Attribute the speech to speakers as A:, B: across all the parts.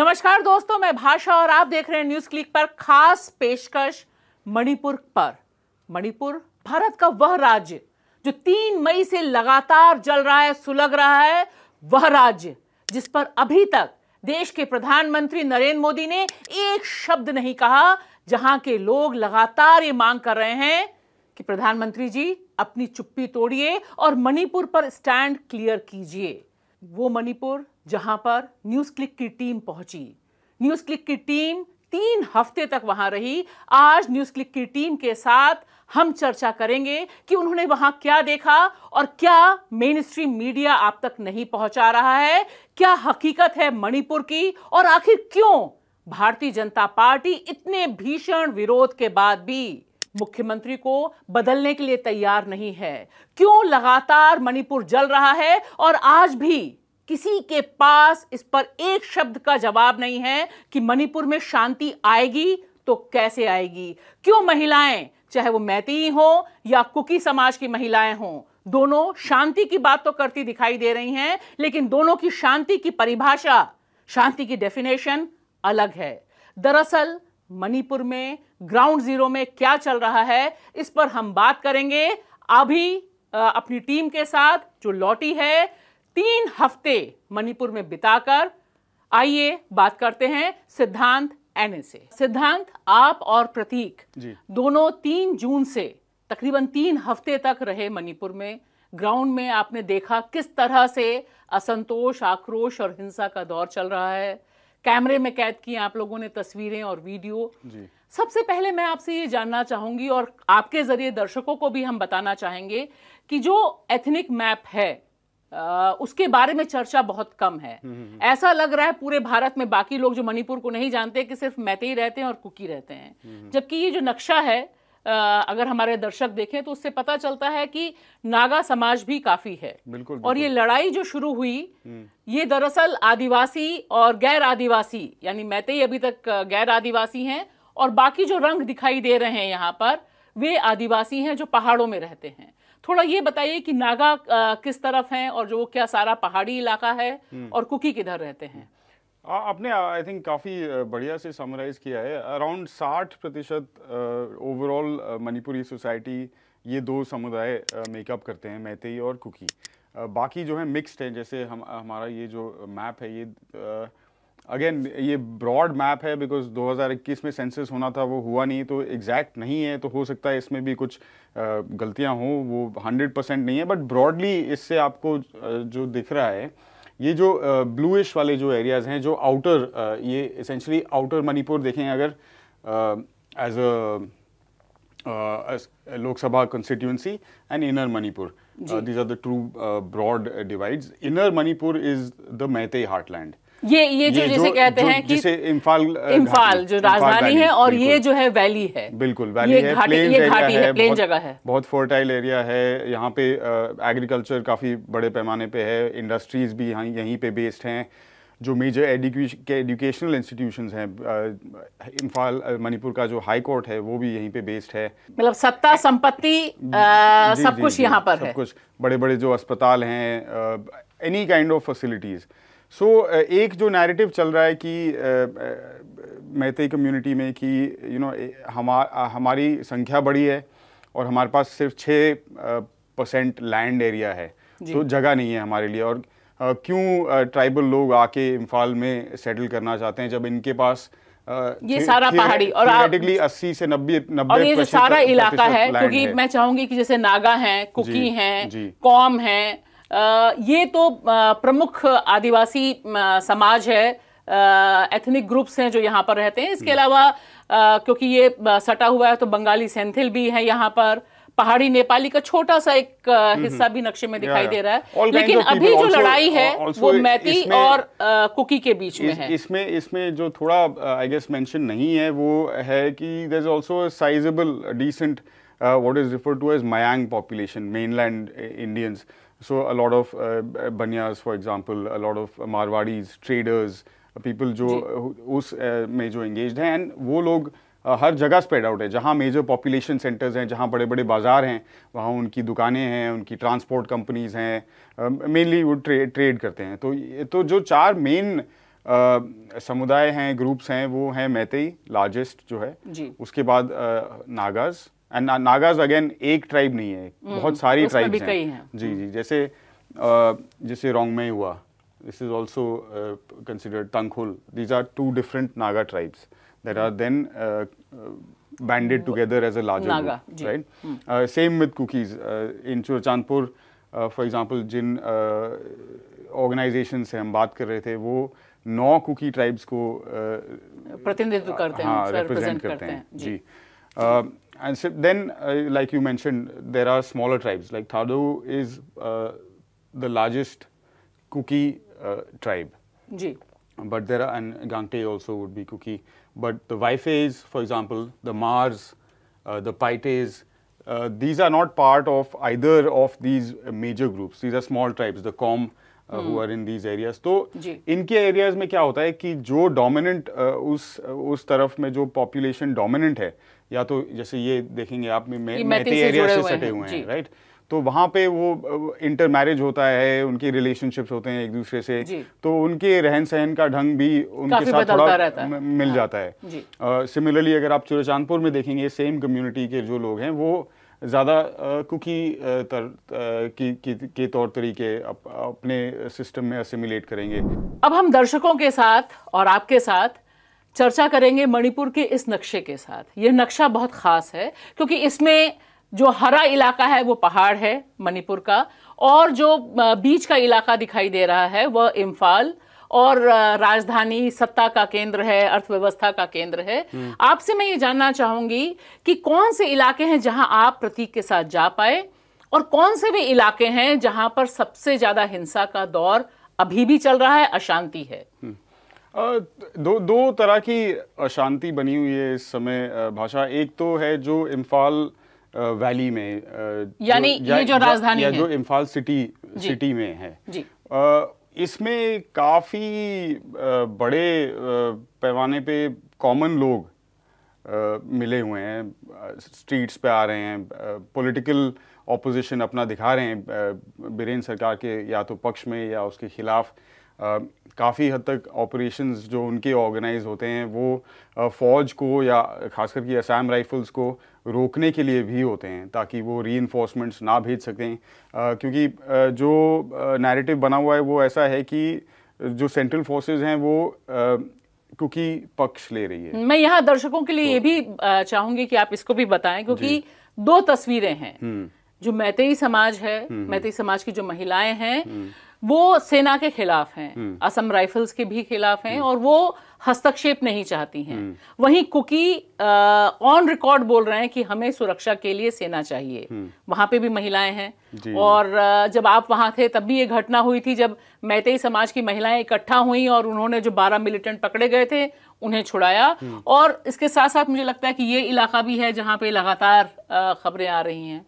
A: नमस्कार दोस्तों मैं भाषा और आप देख रहे हैं न्यूज क्लिक पर खास पेशकश मणिपुर पर मणिपुर भारत का वह राज्य जो तीन मई से लगातार जल रहा है सुलग रहा है वह राज्य जिस पर अभी तक देश के प्रधानमंत्री नरेंद्र मोदी ने एक शब्द नहीं कहा जहां के लोग लगातार ये मांग कर रहे हैं कि प्रधानमंत्री जी अपनी चुप्पी तोड़िए और मणिपुर पर स्टैंड क्लियर कीजिए वो मणिपुर जहां पर न्यूज़ क्लिक की टीम पहुंची न्यूज़ क्लिक की टीम तीन हफ्ते तक वहां रही आज न्यूज़ क्लिक की टीम के साथ हम चर्चा करेंगे कि उन्होंने वहां क्या देखा और क्या मेन स्ट्रीम मीडिया आप तक नहीं पहुंचा रहा है क्या हकीकत है मणिपुर की और आखिर क्यों भारतीय जनता पार्टी इतने भीषण विरोध के बाद भी मुख्यमंत्री को बदलने के लिए तैयार नहीं है क्यों लगातार मणिपुर जल रहा है और आज भी किसी के पास इस पर एक शब्द का जवाब नहीं है कि मणिपुर में शांति आएगी तो कैसे आएगी क्यों महिलाएं चाहे वो मैती हो या कुकी समाज की महिलाएं हों दोनों शांति की बात तो करती दिखाई दे रही हैं लेकिन दोनों की शांति की परिभाषा शांति की डेफिनेशन अलग है दरअसल मणिपुर में ग्राउंड जीरो में क्या चल रहा है इस पर हम बात करेंगे अभी अपनी टीम के साथ जो लौटी है तीन हफ्ते मणिपुर में बिताकर आइए बात करते हैं सिद्धांत एन से सिद्धांत आप और प्रतीक दोनों तीन जून से तकरीबन तीन हफ्ते तक रहे मणिपुर में ग्राउंड में आपने देखा किस तरह से असंतोष आक्रोश और हिंसा का दौर चल रहा है कैमरे में कैद किए आप लोगों ने तस्वीरें और वीडियो सबसे पहले मैं आपसे ये जानना चाहूंगी और आपके जरिए दर्शकों को भी हम बताना चाहेंगे कि जो एथनिक मैप है आ, उसके बारे में चर्चा बहुत कम है हम्म, हम्म, हम्म। ऐसा लग रहा है पूरे भारत में बाकी लोग जो मणिपुर को नहीं जानते कि सिर्फ मैते ही रहते हैं और कुकी रहते हैं जबकि ये जो नक्शा है आ, अगर हमारे दर्शक देखें तो उससे पता चलता है कि नागा समाज भी काफी है बिल्कुल, बिल्कुल। और ये लड़ाई जो शुरू हुई ये दरअसल आदिवासी और गैर आदिवासी यानी मैते अभी तक गैर आदिवासी हैं और बाकी जो रंग दिखाई दे रहे हैं यहाँ पर वे आदिवासी हैं जो पहाड़ों में रहते हैं थोड़ा ये बताइए कि नागा आ, किस तरफ हैं और जो क्या सारा पहाड़ी इलाका है हम्म। और कुकी किधर रहते हैं
B: आपने आई थिंक काफ़ी बढ़िया से समराइज किया है अराउंड 60 प्रतिशत ओवरऑल मणिपुरी सोसाइटी ये दो समुदाय मेकअप करते हैं मैतेई और कुकी आ, बाकी जो है मिक्स्ड हैं जैसे हम हमारा ये जो मैप है ये अगेन ये ब्रॉड मैप है बिकॉज 2021 में सेंसस होना था वो हुआ नहीं तो एग्जैक्ट नहीं है तो हो सकता है इसमें भी कुछ गलतियां हों वो 100 परसेंट नहीं है बट ब्रॉडली इससे आपको जो दिख रहा है ये जो ब्लूइश वाले जो एरियाज़ हैं जो आउटर ये इसेंशली आउटर मणिपुर देखें अगर as a Lok Sabha constituency and inner Manipur these are the true broad divide inner Manipur is the Meitei heartland
A: ये ये जो, जैसे जिसे कहते हैं कि
B: इम्फाल इम्फाल जो राजधानी है और ये
A: जो है वैली है
B: बिल्कुल वैली ये है घाटी, प्लेन ये घाटी है, है प्लेन जगह है बहुत फर्टाइल एरिया है यहाँ पे एग्रीकल्चर काफ़ी बड़े पैमाने पे है इंडस्ट्रीज भी यहाँ यहीं पे बेस्ड हैं जो मेजर के एजुकेशनल इंस्टीट्यूशन हैं इम्फाल मणिपुर का जो हाई कोर्ट है वो भी यहीं पे बेस्ड है
A: मतलब सत्ता संपत्ति सब कुछ यहाँ पर सब
B: कुछ बड़े बड़े जो अस्पताल हैं any kind of facilities so so, uh, एक जो नैरेटिव चल रहा है कि uh, uh, मैतई कम्युनिटी में कि यू नो हमार हमारी संख्या बड़ी है और हमारे पास सिर्फ छः परसेंट लैंड एरिया है तो जगह नहीं है हमारे लिए और क्यों ट्राइबल लोग आके इम्फाल में सेटल करना चाहते हैं जब इनके पास ये थे, सारा थे, पहाड़ी और आप अस्सी से नब्बे नब्बे और ये जो सारा इलाका है क्योंकि मैं
A: चाहूंगी कि जैसे नागा हैं कुकी हैं कॉम हैं ये तो प्रमुख आदिवासी समाज है एथनिक ग्रुप्स हैं जो यहाँ पर रहते हैं इसके हम्म। अलावा क्योंकि ये सटा हुआ है तो बंगाली सेंथिल भी हैं यहाँ पर पहाड़ी नेपाली का छोटा सा एक हिस्सा भी नक्शे में दिखाई दे रहा है लेकिन अभी जो लड़ाई है वो मैथी और कुकी के बीच में है
B: इसमें इसमें जो थोड़ा आई गेस मेंशन नहीं है वो है कि there is also sizeable decent what is refer to as Mayang population mainland Indians So a lot of Banias for example a lot of Marwaris traders, people जो उस uh, uh, में जो engaged हैं एंड वो लोग uh, हर जगह स्प्रेड आउट है जहाँ मेजर पॉपुलेशन सेंटर्स हैं जहाँ बड़े बड़े बाज़ार हैं वहाँ उनकी दुकानें हैं उनकी ट्रांसपोर्ट कंपनीज़ हैं मेनली um, वो ट्रे ट्रेड करते हैं तो तो जो चार मेन समुदाय हैं ग्रुप्स हैं वो हैं मैतेई लार्जेस्ट जो है उसके बाद नागाज़ एंड नागाज अगेन एक ट्राइब नहीं है हम्म, बहुत सारी ट्राइब हैं।, हैं जी जी जैसे जैसे रोंग में हुआ this is also considered Tangkhul these are two different Naga tribes there are then banded together as as a right same with Kukis in Uh, Chandpur for example जिन ऑर्गेनाइजेशन से हम बात कर रहे थे वो नौ कुकी ट्राइब्स को प्रतिनिधित्व करते हैं हाँ, रिप्रेजेंट करते, करते हैं जी, जी. And so then, uh, like you mentioned, there are smaller tribes. Like Thadu is uh, the largest Kuki uh, tribe. Ji. But there are, and Gangte also would be Kuki. But the Waifes, for example, the Mars, uh, the Paites, uh, these are not part of either of these uh, major groups. These are small tribes. The Com who are in these areas तो इनके areas में क्या होता है कि जो dominant uh, उस uh, उस तरफ में जो पॉपुलेशन डोमिनेंट है या तो जैसे ये देखेंगे आप मेहती एरिया से सटे हुए हैं राइट तो वहाँ पे वो इंटर uh, मैरिज होता है उनके रिलेशनशिप्स होते हैं एक दूसरे से तो उनके रहन सहन का ढंग भी उनके साथ थोड़ा मिल हाँ, जाता है सिमिलरली अगर आप चुरचांदपुर में देखेंगे सेम कम्युनिटी के जो लोग हैं वो ज़्यादा कुकी तर की, की, के तौर तरीके अप, अपने सिस्टम में असिमिलेट करेंगे
A: अब हम दर्शकों के साथ और आपके साथ चर्चा करेंगे मणिपुर के इस नक्शे के साथ ये नक्शा बहुत ख़ास है क्योंकि इसमें जो हरा इलाका है वो पहाड़ है मणिपुर का और जो बीच का इलाका दिखाई दे रहा है वह इम्फाल और राजधानी सत्ता का केंद्र है अर्थव्यवस्था का केंद्र है हम्म। आपसे मैं ये जानना चाहूंगी कि कौन से इलाके हैं जहां आप प्रतीक के साथ जा पाए और कौन से भी इलाके हैं जहां पर सबसे ज्यादा हिंसा का दौर अभी भी चल रहा है अशांति है
B: हम्म। दो दो तरह की अशांति बनी हुई है इस समय भाषा एक तो है जो इम्फाल वैली में यानी ये जो राजधानी है जो इम्फाल सिटी सिटी में है जी। आ, इसमें काफ़ी बड़े पैमाने पे कॉमन लोग मिले हुए हैं स्ट्रीट्स पे आ रहे हैं पॉलिटिकल ऑपोजिशन अपना दिखा रहे हैं बीरेन सरकार के या तो पक्ष में या उसके खिलाफ़ काफ़ी हद तक ऑपरेशंस जो उनके ऑर्गेनाइज होते हैं वो फ़ौज को या खास करके असैम राइफल्स को रोकने के लिए भी होते हैं ताकि वो री ना भेज सकें क्योंकि जो नैरेटिव बना हुआ है वो ऐसा है कि जो सेंट्रल फोर्सेज हैं वो क्योंकि पक्ष ले रही है
A: मैं यहाँ दर्शकों के लिए तो, ये भी चाहूंगी कि आप इसको भी बताएं क्योंकि दो तस्वीरें हैं हम्म। जो मैतई समाज है हम्म, हम्म। मैतई समाज की जो महिलाएं हैं वो सेना के खिलाफ हैं हम्म। असम राइफल्स के भी खिलाफ हैं हम्म। और वो हस्तक्षेप नहीं चाहती हैं हम्म। वहीं कुकी ऑन रिकॉर्ड बोल रहे हैं कि हमें सुरक्षा के लिए सेना चाहिए वहां पे भी महिलाएं हैं और जब आप वहां थे तब भी ये घटना हुई थी जब मैतेई समाज की महिलाएं इकट्ठा हुई और उन्होंने जो बारह मिलिटेंट पकड़े गए थे उन्हें छुड़ाया और इसके साथ साथ मुझे लगता है कि ये इलाका भी है जहाँ पे लगातार खबरें आ रही हैं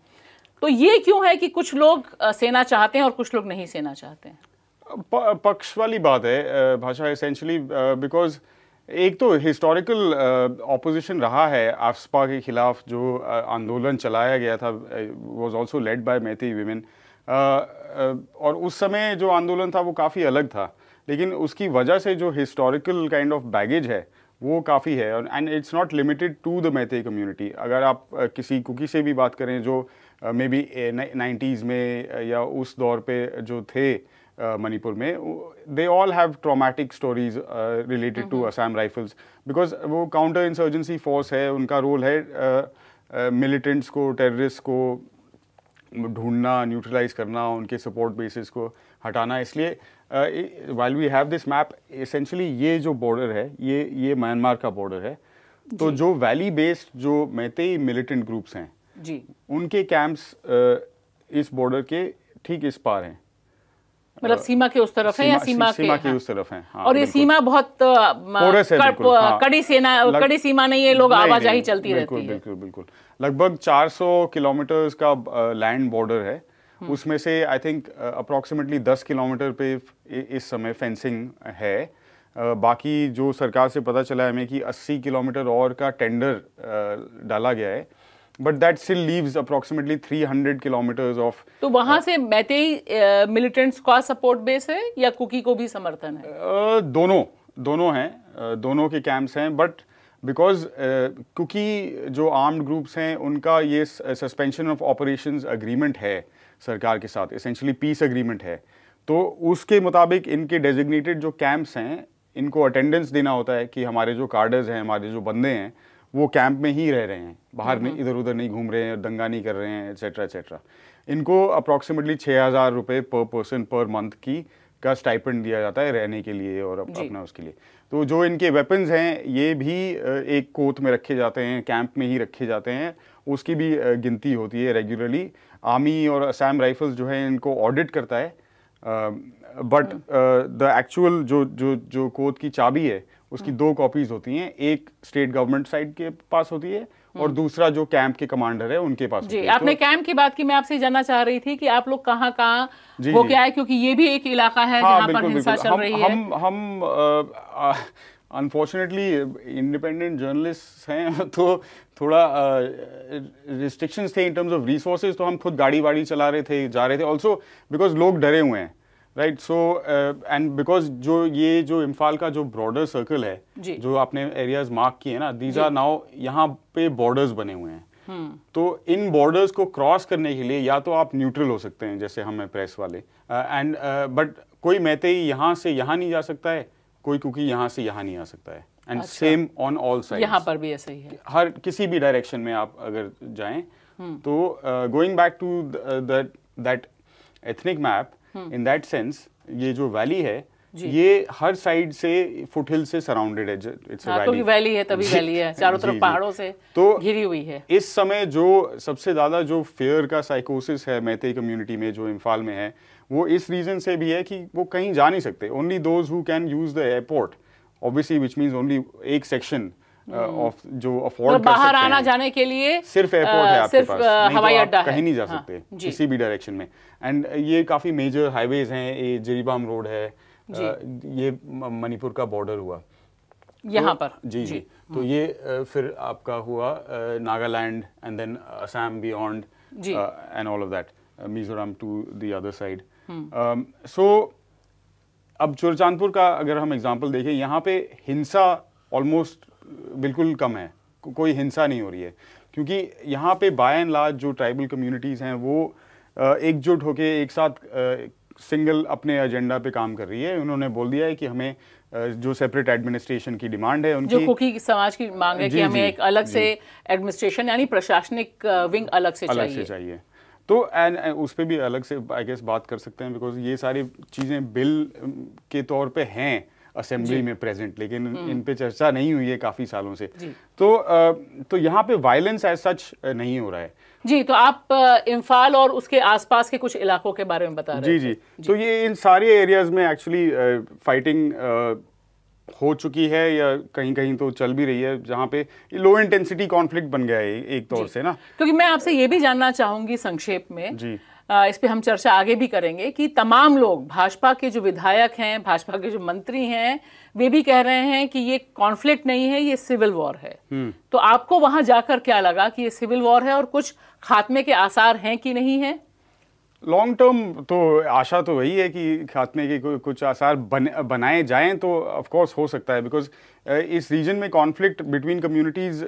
A: तो ये क्यों है कि कुछ लोग सेना चाहते हैं और कुछ लोग नहीं सेना चाहते हैं
B: प, पक्ष वाली बात है भाषा एसेंशली बिकॉज एक तो हिस्टोरिकल ऑपोजिशन रहा है आफ्सपा के खिलाफ जो आंदोलन चलाया गया था was also led by Meitei women और उस समय जो आंदोलन था वो काफ़ी अलग था लेकिन उसकी वजह से जो हिस्टोरिकल काइंड ऑफ बैगेज है वो काफ़ी है and it's not limited to the Meitei community अगर आप किसी कुकी से भी बात करें जो uh, मे बी नाइन्टीज़ में या उस दौर पे जो थे मणिपुर में they all have traumatic stories related to Assam Rifles because वो काउंटर इंसर्जेंसी फोर्स है उनका रोल है मिलिटेंट्स को टेररिस्ट को ढूंढना न्यूट्रलाइज करना उनके सपोर्ट बेसिस को हटाना इसलिए while we have this map essentially ये जो बॉर्डर है ये ये म्यांमार का बॉर्डर है तो जो वैली बेस्ड जो मैते मिलिटेंट ग्रुप्स हैं जी उनके कैंप्स इस बॉर्डर के ठीक इस पार हैं मतलब सीमा
A: के उस तरफ है या सीमा, सीमा के, के उस
B: तरफ है हाँ, और ये सीमा
A: बहुत हाँ। कड़ी सेना कड़ी सीमा नहीं है लोग आवाजाही चलती रहती है बिल्कुल
B: बिल्कुल लगभग 400 किलोमीटर का लैंड बॉर्डर है हम्म। उसमें से आई थिंक अप्रोक्सीमेटली 10 किलोमीटर पे इस समय फेंसिंग है बाकी जो सरकार से पता चला है हमें कि 80 किलोमीटर और का टेंडर डाला गया है but that still leaves approximately hundred kilometres of
A: तो वहां से ही मिलिटेंट्स का सपोर्ट बेस है या कुकी को भी समर्थन है
B: दोनों दोनों हैं दोनों के कैंप्स हैं बट बिकॉज क्योंकि जो आर्म्ड ग्रुप्स हैं उनका ये सस्पेंशन ऑफ ऑपरेशन अग्रीमेंट है सरकार के साथ इसेंशली पीस अग्रीमेंट है तो उसके मुताबिक इनके डेजिग्नेटेड जो कैंप्स हैं इनको अटेंडेंस देना होता है कि हमारे जो कार्डर्स हैं हमारे जो बंदे हैं वो कैंप में ही रह रहे हैं बाहर नहीं हम्म। इधर उधर नहीं घूम रहे हैं दंगा नहीं कर रहे हैं एट्सेट्रा एट्सेट्रा इनको अप्रॉक्सीमेटली छः हज़ार रुपये पर पर्सन पर मंथ की का स्टाइपेंड दिया जाता है रहने के लिए और अपना उसके लिए तो जो इनके वेपन्स हैं ये भी एक कोत में रखे जाते हैं कैंप में ही रखे जाते हैं उसकी भी गिनती होती है रेगुलरली आर्मी और असैम राइफल्स जो है इनको ऑडिट करता है बट द एक्चुअल जो जो जो कोर्ट की चाबी है उसकी hmm. दो कॉपीज होती हैं एक स्टेट गवर्नमेंट साइड के पास होती है hmm. और दूसरा जो कैंप के कमांडर है उनके पास जी आपने तो,
A: कैंप की बात की मैं आपसे जानना चाह रही थी कि आप लोग कहाँ कहाँ हो गया है क्योंकि ये भी एक इलाका है हाँ, जहाँ पर हिंसा चल हम, रही है हम
B: हम आ, आ, अनफॉर्चुनेटली इंडिपेंडेंट जर्नलिस्ट हैं तो थोड़ा रिस्ट्रिक्शंस uh, थे इन टर्म्स ऑफ रिसोर्सेज तो हम खुद गाड़ी वाड़ी चला रहे थे जा रहे थे ऑल्सो बिकॉज लोग डरे हुए हैं राइट सो एंड बिकॉज जो ये जो इम्फाल का जो ब्रॉडर सर्कल है जो आपने एरियाज मार्क किए हैं ना दीज आर नाउ यहाँ पे बॉर्डर्स बने हुए हैं हम्म। तो इन बॉर्डर्स को क्रॉस करने के लिए या तो आप न्यूट्रल हो सकते हैं जैसे हम प्रेस वाले एंड uh, बट uh, कोई मैते ही यहाँ से यहाँ नहीं जा सकता है कोई क्योंकि यहाँ से यहाँ नहीं आ सकता है and same on all side यहाँ
A: पर भी ऐसा ही है
B: हर किसी भी डायरेक्शन में आप अगर जाए हम्म। तो going back to that ethnic map in that sense ये जो वैली है ये हर साइड से फुटहिल से सराउंडेड है इट्स हाँ, वैली।, वैली
A: है तभी वैली है चारों तरफ पहाड़ों से
B: तो घिरी हुई है इस समय जो सबसे ज्यादा जो फेयर का साइकोसिस है मैते कम्युनिटी में जो इम्फाल में है वो इस रीज़न से भी है कि वो कहीं जा नहीं सकते only those who can use the airport obviously which means only एक सेक्शन ऑफ uh, hmm. जो अफोर्ड मतलब तो बाहर आना
A: जाने के लिए सिर्फ एयरपोर्ट uh, है आपके पास uh, तो हवाई अड्डा कहीं नहीं जा हाँ, सकते हाँ, किसी
B: भी डायरेक्शन में एंड ये काफ़ी मेजर हाईवेज हैं ये जरीबाम रोड है uh, ये मणिपुर का बॉर्डर हुआ
A: तो यहाँ तो, पर जी जी तो हाँ।
B: ये फिर आपका हुआ Nagaland and then Assam beyond and all of that Mizoram to the other side so um, अब चुरचांदपुर का अगर हम एग्जाम्पल देखें यहाँ पे हिंसा ऑलमोस्ट uh, बिल्कुल कम है को, कोई हिंसा नहीं हो रही है क्योंकि यहाँ पे बाय एंड लार्ज जो ट्राइबल कम्युनिटीज़ हैं वो uh, एकजुट होके एक साथ सिंगल uh, अपने एजेंडा पे काम कर रही है उन्होंने बोल दिया है कि हमें जो सेपरेट एडमिनिस्ट्रेशन की डिमांड है उनकी जो कुकी
A: समाज की मांग है कि हमें एक अलग से एडमिनिस्ट्रेशन यानी प्रशासनिक विंग अलग से अलग चाहिए, से
B: चाहिए। तो एंड उस पर भी अलग से आई गेस बात कर सकते हैं बिकॉज ये सारी चीज़ें बिल के तौर पे हैं असेंबली में प्रेजेंट लेकिन हम्म। इन पे चर्चा नहीं हुई है काफ़ी सालों से तो तो यहाँ पे वायलेंस एज सच नहीं हो रहा है
A: जी तो आप इम्फाल और उसके आसपास के कुछ इलाकों के बारे में बता रहे जी जी,
B: जी। तो ये इन सारे एरियाज में एक्चुअली फाइटिंग हो चुकी है या कहीं कहीं तो चल भी रही है जहाँ पे लो इंटेंसिटी कॉन्फ्लिक्ट बन गया है एक तौर से ना
A: क्योंकि मैं आपसे ये भी जानना चाहूंगी संक्षेप में जी इस पर हम चर्चा आगे भी करेंगे कि तमाम लोग भाजपा के जो विधायक हैं भाजपा के जो मंत्री हैं वे भी कह रहे हैं कि ये कॉन्फ्लिक्ट नहीं है ये सिविल वॉर है हम्म। तो आपको वहां जाकर क्या लगा कि ये सिविल वॉर है और कुछ खात्मे के आसार हैं कि नहीं है
B: लॉन्ग टर्म तो आशा तो वही है कि खात्मे के कुछ आसार बन, बनाए जाएं तो ऑफ कोर्स हो सकता है बिकॉज इस रीजन में कॉन्फ्लिक्ट बिटवीन कम्युनिटीज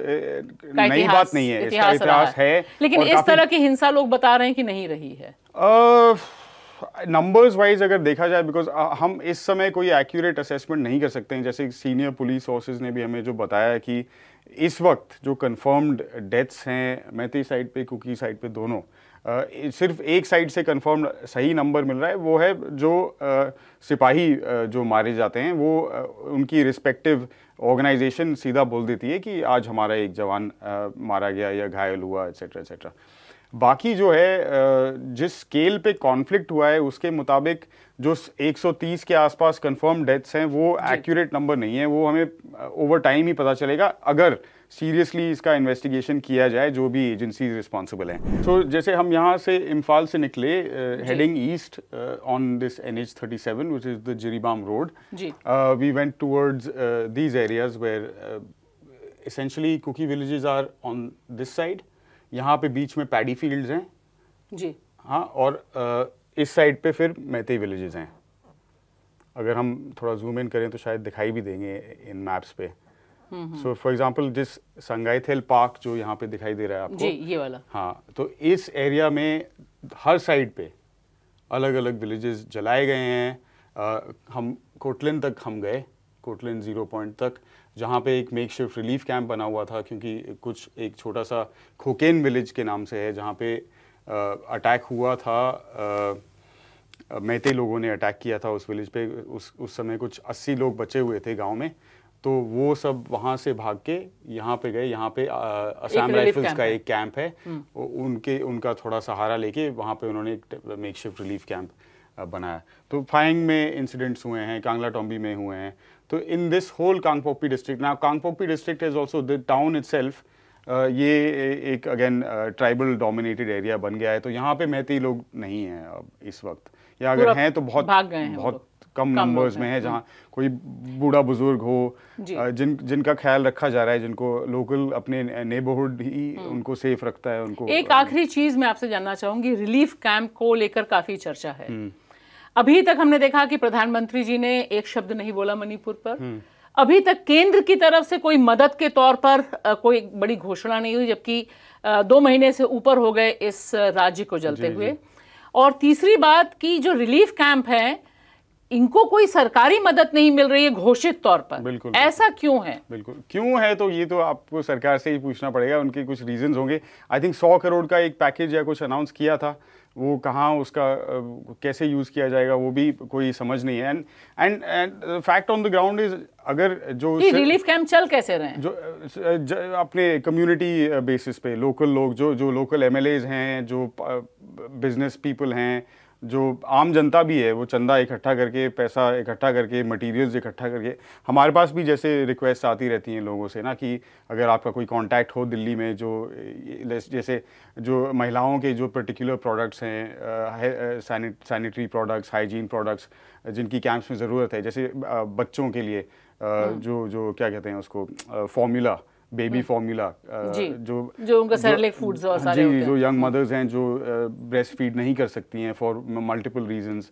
B: नई बात नहीं है इसका इतिहास है लेकिन इस तरह
A: की हिंसा लोग बता रहे हैं कि नहीं रही है
B: uh, नंबर्स वाइज अगर देखा जाए बिकॉज हम इस समय कोई एक्यूरेट असेसमेंट नहीं कर सकते हैं जैसे सीनियर पुलिस फोर्सेज ने भी हमें जो बताया कि इस वक्त जो कन्फर्म्ड डेथ्स हैं मैथी साइड पे कुकी साइड पे दोनों सिर्फ एक साइड से कंफर्म सही नंबर मिल रहा है वो है जो सिपाही जो मारे जाते हैं वो उनकी रिस्पेक्टिव ऑर्गेनाइजेशन सीधा बोल देती है कि आज हमारा एक जवान मारा गया या घायल हुआ एक्सेट्रा एक्सेट्रा बाकी जो है जिस स्केल पे कॉन्फ्लिक्ट हुआ है उसके मुताबिक जो 130 के आसपास कंफर्म डेथ्स हैं वो एक्यूरेट नंबर नहीं है वो हमें ओवर टाइम ही पता चलेगा अगर सीरियसली इसका इन्वेस्टिगेशन किया जाए जो भी एजेंसीज रिस्पॉन्सिबल हैं तो so, जैसे हम यहाँ से इम्फाल से निकले heading east on this N H thirty seven which is the Jiribam road we went towards these areas where essentially Kuki villages are on this side यहाँ पे बीच में पैडी फील्ड्स हैं जी हाँ और इस साइड पे फिर मैते विलेजेस हैं अगर हम थोड़ा जूम इन करें तो शायद दिखाई भी देंगे इन मैप्स पे सो फॉर एग्जांपल जिस संगाइथेल पार्क जो यहाँ पे दिखाई दे रहा है आपको जी ये वाला हाँ तो इस एरिया में हर साइड पे अलग अलग विलेजेस जलाए गए हैं आ, हम कोटलिन तक हम गए कोटलिन जीरो पॉइंट तक जहाँ पे एक मेक शिफ्ट रिलीफ कैंप बना हुआ था क्योंकि कुछ एक छोटा सा खोकेन विलेज के नाम से है जहाँ पे अटैक हुआ था मेहते लोगों ने अटैक किया था उस विलेज पे उस उस समय कुछ अस्सी लोग बचे हुए थे गांव में तो वो सब वहाँ से भाग के यहाँ पे गए यहाँ पे असम राइफल्स का एक कैंप है हम्म। उनके उनका थोड़ा सहारा लेके वहाँ पे उन्होंने एक मेक शिफ्ट रिलीफ कैंप बनाया तो फाइंग में इंसिडेंट्स हुए हैं कांगला टॉम्बी में हुए हैं तो in this whole Kangpokpi district ना Kangpokpi district is also the town itself ये एक अगेन ट्राइबल डोमिनेटेड एरिया बन गया है तो यहाँ पे मेहती लोग नहीं हैं अब इस वक्त या अगर हैं तो बहुत भाग गए हैं बहुत कम नंबर्स में है जहाँ हाँ। कोई बूढ़ा बुजुर्ग हो जिन जिनका ख्याल रखा जा रहा है जिनको लोकल अपने नेबरहुड ही हम्म। उनको सेफ रखता है उनको एक
A: आखिरी चीज मैं आपसे जानना चाहूंगी रिलीफ कैंप को लेकर काफी चर्चा है हम्म। अभी तक हमने देखा कि प्रधानमंत्री जी ने एक शब्द नहीं बोला मणिपुर पर हम्म। अभी तक केंद्र की तरफ से कोई मदद के तौर पर कोई बड़ी घोषणा नहीं हुई जबकि दो महीने से ऊपर हो गए इस राज्य को जलते हुए और तीसरी बात कि जो रिलीफ कैंप है इनको कोई सरकारी मदद नहीं मिल रही है घोषित
B: तौर पर बिल्कुल
A: ऐसा क्यों है
B: बिल्कुल क्यों है तो ये तो आपको सरकार से ही पूछना पड़ेगा उनके कुछ रीजंस होंगे आई थिंक सौ करोड़ का एक पैकेज या कुछ अनाउंस किया था वो कहाँ उसका कैसे यूज़ किया जाएगा वो भी कोई समझ नहीं है and and and fact on the ground is अगर जो रिलीफ
A: कैंप चल कैसे रहे
B: जो ज, अपने कम्युनिटी बेसिस पे लोकल लोग जो जो लोकल एमएलएज हैं जो बिजनेस पीपल हैं जो आम जनता भी है वो चंदा इकट्ठा करके पैसा इकट्ठा करके मटेरियल्स इकट्ठा करके हमारे पास भी जैसे रिक्वेस्ट आती रहती हैं लोगों से ना कि अगर आपका कोई कांटेक्ट हो दिल्ली में जो जैसे जो महिलाओं के जो पर्टिकुलर प्रोडक्ट्स हैं सैनिटरी प्रोडक्ट्स हाइजीन प्रोडक्ट्स जिनकी कैंप्स में ज़रूरत है जैसे बच्चों के लिए हाँ। जो जो क्या कहते हैं उसको फॉर्मूला बेबी हम्म। फॉर्मूला जो जो उनका सेरेलिक फूड्स और सारे जी होते जो यंग मदर्स हम्म। हैं जो ब्रेस्ट फीड नहीं कर सकती हैं फॉर मल्टीपल रीजंस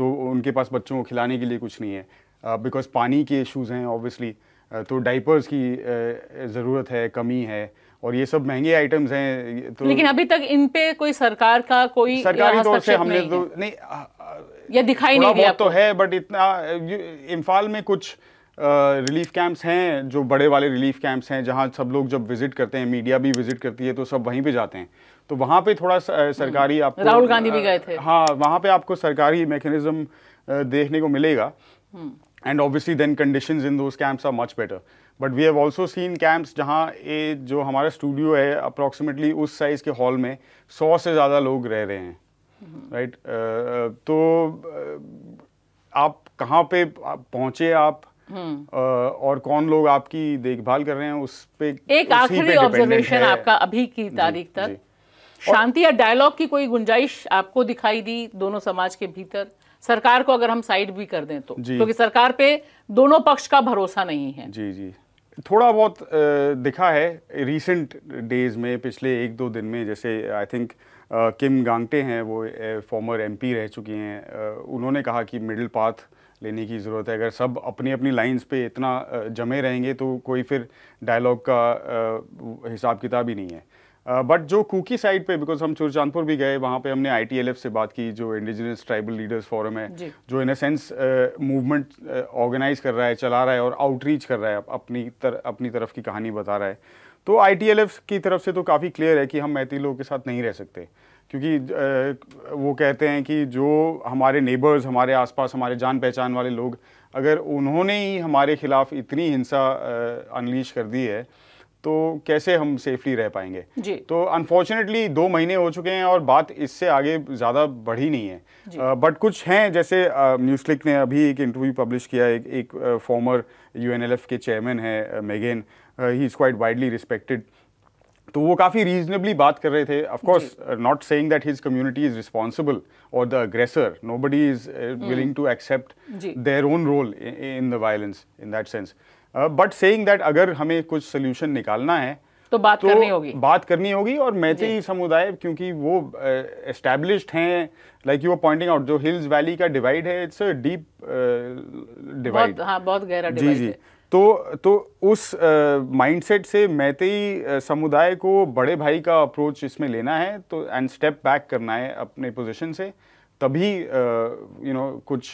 B: तो उनके पास बच्चों को खिलाने के लिए कुछ नहीं है बिकॉज पानी के इश्यूज़ हैं ऑब्वियसली तो डाइपर्स की ज़रूरत है कमी है और ये सब महंगे आइटम्स हैं तो लेकिन
A: अभी तक इन पे कोई सरकार का कोई सरकारी तौर से हमने तो
B: नहीं या दिखाई नहीं दिया तो है बट इतना इम्फाल में कुछ रिलीफ कैंप्स हैं जो बड़े वाले रिलीफ कैंप्स हैं जहाँ सब लोग जब विजिट करते हैं मीडिया भी विजिट करती है तो सब वहीं पे जाते हैं तो वहाँ पे थोड़ा हम्म। सरकारी आपको राहुल गांधी भी गए थे हाँ वहाँ पे आपको सरकारी मैकेनिज्म देखने को मिलेगा and obviously then condition in those camps are much better but we have also seen camps जहाँ ये जो हमारा स्टूडियो है अप्रॉक्सीमेटली उस साइज़ के हॉल में सौ से ज़्यादा लोग रह रहे हैं राइट हम्म। right? uh, तो uh, आप कहाँ पे पहुँचे आप हम्म। और कौन लोग आपकी देखभाल कर रहे हैं उस पे एक आखिरी ऑब्जर्वेशन आपका
A: अभी की तारीख तक शांति या डायलॉग की कोई गुंजाइश आपको दिखाई दी दोनों समाज के भीतर सरकार को अगर हम साइड भी कर दें तो क्योंकि सरकार पे दोनों पक्ष का भरोसा नहीं है
B: जी जी थोड़ा बहुत दिखा है रिसेंट डेज में पिछले एक दो दिन में जैसे आई थिंक किम गांगटे हैं वो फॉर्मर एमपी रह चुकी हैं उन्होंने कहा कि मिडिल पाथ लेने की ज़रूरत है अगर सब अपनी अपनी लाइंस पे इतना जमे रहेंगे तो कोई फिर डायलॉग का हिसाब किताब ही नहीं है बट जो कुकी साइड पे बिकॉज हम चुरचांदपुर भी गए वहाँ पे हमने आई से बात की जो इंडिजिनस ट्राइबल लीडर्स फोरम है जो in a sense movement organise कर रहा है चला रहा है और आउटरीच कर रहा है अपनी तर अपनी तरफ की कहानी बता रहा है तो आई की तरफ से तो काफ़ी क्लियर है कि हम मैथी लोगों के साथ नहीं रह सकते क्योंकि वो कहते हैं कि जो हमारे नेबर्स हमारे आसपास हमारे जान पहचान वाले लोग अगर उन्होंने ही हमारे खिलाफ इतनी हिंसा अनलीश कर दी है तो कैसे हम सेफली रह पाएंगे जी। तो अनफॉर्चुनेटली दो महीने हो चुके हैं और बात इससे आगे ज़्यादा बढ़ी नहीं है बट कुछ हैं जैसे न्यूज़ क्लिक ने अभी एक इंटरव्यू पब्लिश किया एक एक फॉर्मर यू के चेयरमैन है मेगेन ही इज़ क्वाइट वाइडली रिस्पेक्टेड तो वो काफ़ी रीजनेबली बात कर रहे थे of course not saying that his community is responsible or the aggressor nobody is willing to accept their own role in the violence in that sense but saying that अगर हमें कुछ सोल्यूशन निकालना है
A: तो बात तो करनी होगी
B: बात करनी होगी और मैथी समुदाय क्योंकि वो एस्टेब्लिश्ड uh, हैं like you are pointing out जो हिल्स वैली का डिवाइड है इट्स अ डीप डिवाइड
A: बहुत गहरा डिवाइड जी जी
B: तो तो उस माइंडसेट से मैतेई समुदाय को बड़े भाई का अप्रोच इसमें लेना है तो एंड स्टेप बैक करना है अपने पोजीशन से तभी यू नो कुछ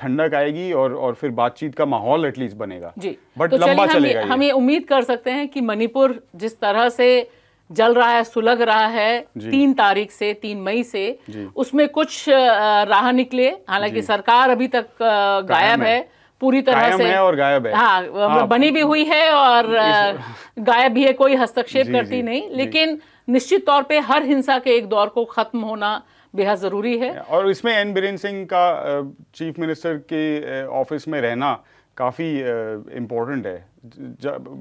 B: ठंडक आएगी और और फिर बातचीत का माहौल एटलीस्ट बनेगा जी बट तो लंबा चलेगा हम ये
A: उम्मीद कर सकते हैं कि मणिपुर जिस तरह से जल रहा है सुलग रहा है तीन तारीख से तीन मई से उसमें कुछ राह निकले हालांकि सरकार अभी तक गायब है पूरी तरह से है और गायब है हाँ, हाँ बनी भी हुई है और गायब भी है कोई हस्तक्षेप करती जी, नहीं लेकिन निश्चित तौर पे हर हिंसा के एक दौर को खत्म होना बेहद
B: ज़रूरी है और इसमें एन बीरेन सिंह का चीफ मिनिस्टर के ऑफिस में रहना काफ़ी इम्पोर्टेंट है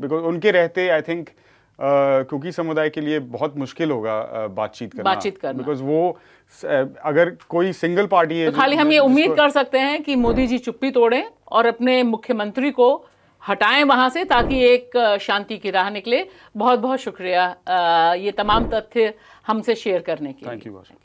B: बिकॉज उनके रहते आई थिंक कुकी समुदाय के लिए बहुत मुश्किल होगा बातचीत करना बातचीत करना बिकॉज वो अगर कोई सिंगल पार्टी है तो खाली हम ये उम्मीद कर
A: सकते हैं कि मोदी जी चुप्पी तोड़ें और अपने मुख्यमंत्री को हटाएं वहां से ताकि एक शांति की राह निकले बहुत बहुत शुक्रिया ये तमाम तथ्य हमसे शेयर करने के थैंक यू